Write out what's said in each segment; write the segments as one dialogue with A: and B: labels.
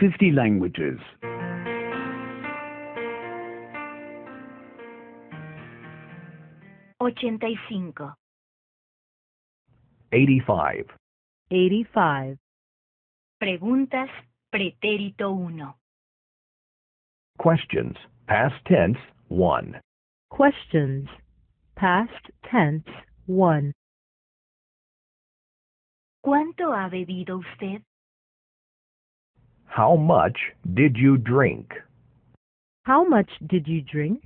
A: 50 languages.
B: Ochenta y cinco.
A: 85.
B: 85. Preguntas pretérito uno.
A: Questions. Past tense 1.
B: Questions. Past tense 1. ¿Cuánto ha bebido usted?
A: How much did you drink?
B: How much did you drink?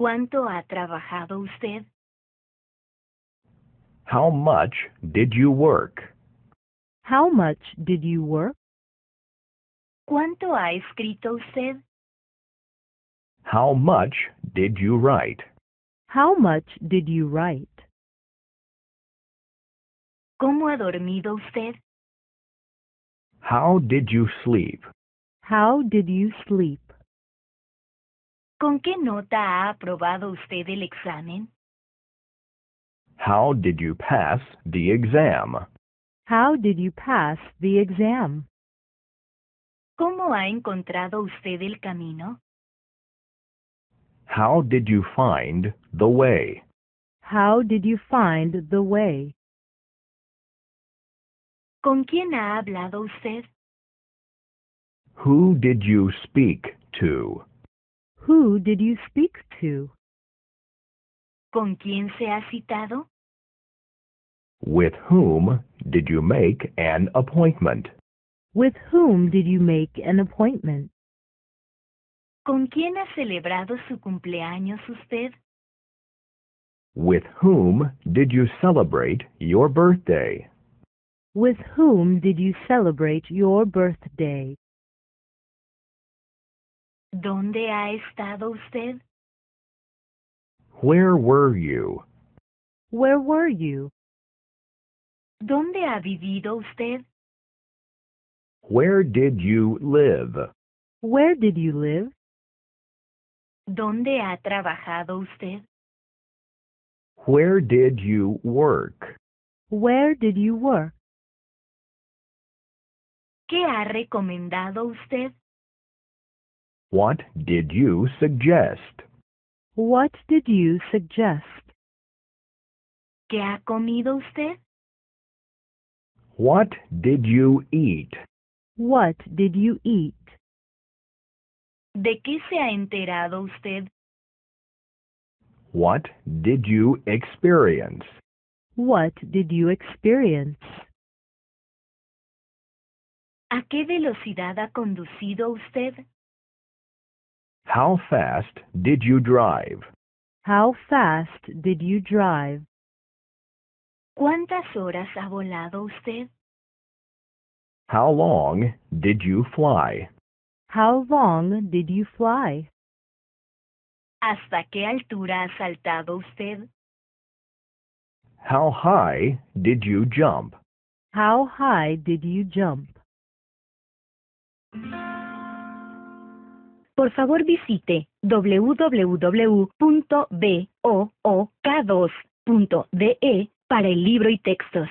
B: ¿Cuánto ha trabajado usted?
A: How much did you work?
B: How much did you work? ¿Cuánto ha escrito usted?
A: How much did you write?
B: How much did you write? ¿Cómo ha dormido usted?
A: How did you sleep?
B: How did you sleep? ¿Con qué nota ha aprobado usted el examen?
A: How did you pass the exam?
B: How did you pass the exam? ¿Cómo ha encontrado usted el camino?
A: How did you find the way?
B: How did you find the way? ¿Con quién ha hablado usted?
A: Who did you speak to?
B: Who did you speak to? ¿Con quién se ha citado?
A: With whom did you make an appointment?
B: With whom did you make an appointment? ¿Con quién ha celebrado su cumpleaños usted? With whom did you celebrate
A: your birthday?
B: With whom did you celebrate your birthday? ¿Dónde ha estado usted?
A: Where were you?
B: Where were you? ¿Dónde ha vivido usted?
A: Where did you live?
B: Where did you live? ¿Dónde ha trabajado usted?
A: Where did you work?
B: Where did you work? ¿Qué ha recomendado usted?
A: What did you suggest?
B: What did you suggest? ¿Qué ha comido usted?
A: What did you eat? What did you eat?
B: ¿De qué se ha enterado usted?
A: What did you experience?
B: What did you experience? ¿A qué velocidad ha conducido usted? How fast
A: did you drive?
B: How fast did you drive? ¿Cuántas horas ha volado usted?
A: How long did you
B: fly? How long did you fly? ¿Hasta qué altura ha saltado usted? How
A: high did you jump?
B: How high did you jump? Por favor visite www.book2.de para el libro y textos.